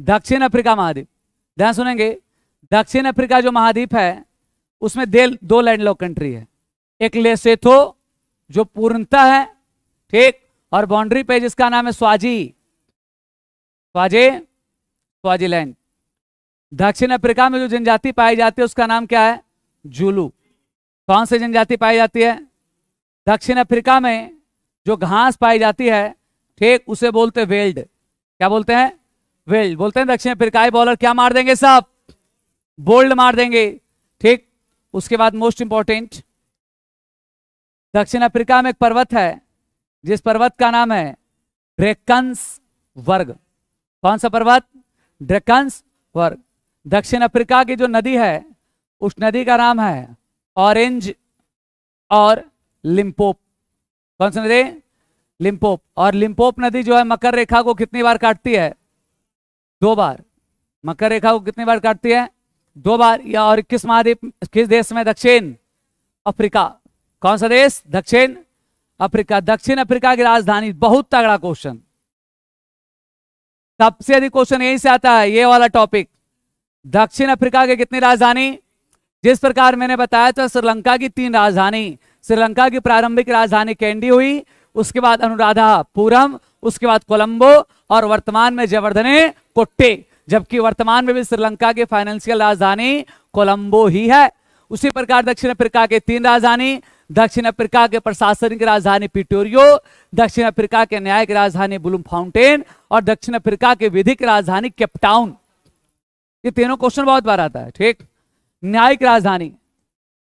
दक्षिण अफ्रीका महाद्वीप ध्यान सुनेंगे दक्षिण अफ्रीका जो महाद्वीप है उसमें दे दो लैंडलॉक कंट्री है एक लेसेथो जो पूर्णता है ठीक और बाउंड्री पे जिसका नाम है स्वाजी स्वाजे स्वाजीलैंड दक्षिण अफ्रीका में जो जनजाति पाई जाती है उसका नाम क्या है जुलू कौन से जनजाति पाई जाती है दक्षिण अफ्रीका में जो घास पाई जाती है ठीक उसे बोलते वेल्ड क्या बोलते हैं वेल बोलते हैं दक्षिण अफ्रीका बॉलर क्या मार देंगे साहब बोल्ड मार देंगे ठीक उसके बाद मोस्ट इंपॉर्टेंट दक्षिण अफ्रीका में एक पर्वत है जिस पर्वत का नाम है ड्रेकंस वर्ग कौन सा पर्वत ड्रेकंस वर्ग दक्षिण अफ्रीका की जो नदी है उस नदी का नाम है ऑरेंज और लिम्पोप कौन सा नदी लिम्पोप और लिम्पोप नदी जो है मकर रेखा को कितनी बार काटती है दो बार मकर रेखा को कितनी बार काटती है दो बार या और किस महाद्वीप किस देश में दक्षिण अफ्रीका कौन सा देश दक्षिण अफ्रीका दक्षिण अफ्रीका की राजधानी बहुत तगड़ा क्वेश्चन सबसे अधिक क्वेश्चन यहीं से आता है ये वाला टॉपिक दक्षिण अफ्रीका की कितनी राजधानी जिस प्रकार मैंने बताया था श्रीलंका की तीन राजधानी श्रीलंका की प्रारंभिक राजधानी कैंडी हुई उसके बाद अनुराधा पूरम उसके बाद कोलंबो और वर्तमान में जयवर्धने कोट्टे जबकि वर्तमान में भी श्रीलंका की फाइनेंशियल राजधानी कोलंबो ही है उसी प्रकार दक्षिण अफ्रीका के तीन राजधानी दक्षिण अफ्रीका के प्रशासनिक राजधानी पिटोरियो दक्षिण अफ्रीका के न्यायिक राजधानी बुलूम फाउंटेन और दक्षिण अफ्रीका के विधिक राजधानी केपटाउन ये तीनों क्वेश्चन बहुत बार आता है ठीक न्यायिक राजधानी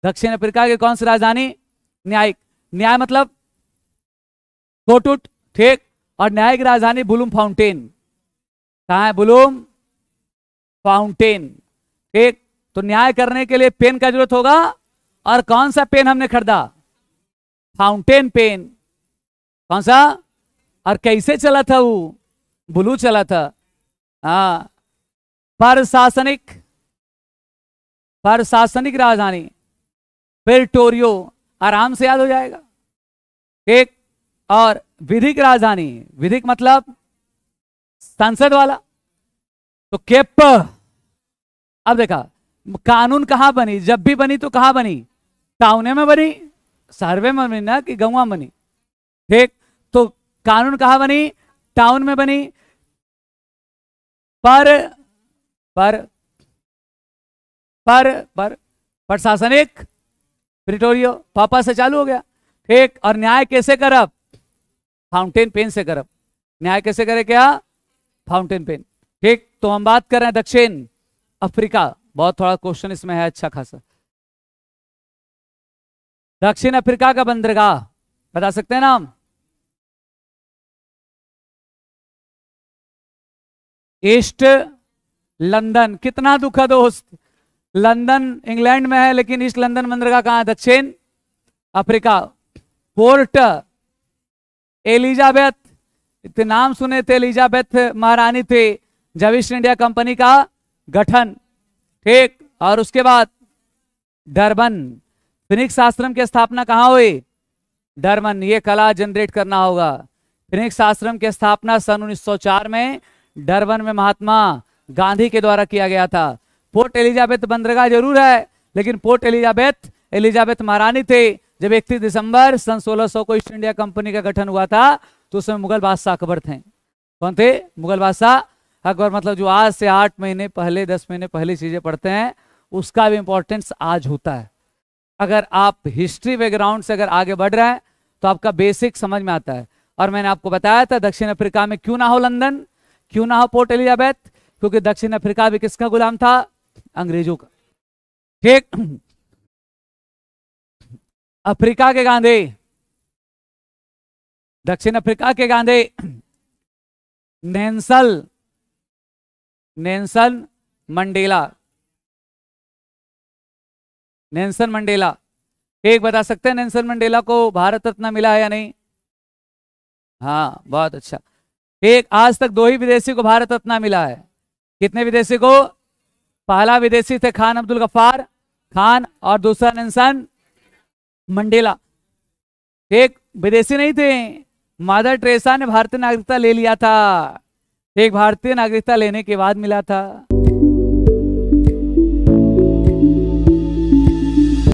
दक्षिण अफ्रीका की कौन सी राजधानी न्यायिक न्याय मतलब कोटुट ठीक और न्याय की राजधानी बुलूम फाउंटेन कहा है बुलूम फाउंटेन एक तो न्याय करने के लिए पेन का जरूरत होगा और कौन सा पेन हमने खरीदा फाउंटेन पेन कौन सा और कैसे चला था वो ब्लू चला था हाँ प्रशासनिक प्रशासनिक राजधानी फिर टोरियो आराम से याद हो जाएगा एक और विधिक राजधानी विधिक मतलब संसद वाला तो केप अब देखा कानून कहां बनी जब भी बनी तो कहां बनी टाउने में बनी सर्वे में बनी ना कि गवा बनी ठीक तो कानून कहां बनी टाउन में बनी पर पर पर पर प्रशासनिक प्रिटोरियो पापा से चालू हो गया ठीक और न्याय कैसे कर अब फाउंटेन पेन से करब न्याय कैसे करें क्या फाउंटेन पेन ठीक तो हम बात कर रहे हैं दक्षिण अफ्रीका बहुत थोड़ा क्वेश्चन इसमें है अच्छा खासा दक्षिण अफ्रीका का बंदरगाह बता सकते हैं नाम ईस्ट लंदन कितना दुखद दोस्त लंदन इंग्लैंड में है लेकिन ईस्ट लंदन बंदरगाह कहां है दक्षिण अफ्रीका पोर्ट एलिजाबेथ इतने नाम सुने थे एलिजाबेथ महारानी थे जब ईस्ट इंडिया कंपनी का गठन ठीक और उसके बाद डरबन फिनिक्स आश्रम की स्थापना कहाँ हुई डरबन ये कला जनरेट करना होगा फिनिक्स आश्रम की स्थापना सन 1904 में डरबन में महात्मा गांधी के द्वारा किया गया था पोर्ट एलिजाबेथ बंदरगाह जरूर है लेकिन पोर्ट एलिजाबेथ एलिजाबेथ महारानी थे जब इकतीस दिसंबर सन 1600 को ईस्ट इंडिया कंपनी का गठन हुआ था तो उसमें मुगल बादशाह अकबर थे कौन थे मुगल बादशाह अकबर मतलब जो आज से आठ महीने पहले दस महीने पहले चीजें पढ़ते हैं उसका भी इंपॉर्टेंस आज होता है अगर आप हिस्ट्री बैकग्राउंड से अगर आगे बढ़ रहे हैं तो आपका बेसिक समझ में आता है और मैंने आपको बताया था दक्षिण अफ्रीका में क्यों ना हो लंदन क्यों ना हो पोर्ट एलिजाबैथ क्योंकि दक्षिण अफ्रीका भी किसका गुलाम था अंग्रेजों का ठीक अफ्रीका के गांधी दक्षिण अफ्रीका के Gandhi Nelson Nelson Mandela Nelson Mandela एक बता सकते हैं नेंसन मंडेला को भारत रत्न मिला है या नहीं हाँ बहुत अच्छा एक आज तक दो ही विदेशी को भारत रत्न मिला है कितने विदेशी को पहला विदेशी थे खान अब्दुल गफ्फार खान और दूसरा नेंसन मंडेला एक विदेशी नहीं थे मादर ट्रेसा ने भारतीय नागरिकता ले लिया था एक भारतीय नागरिकता लेने के बाद मिला था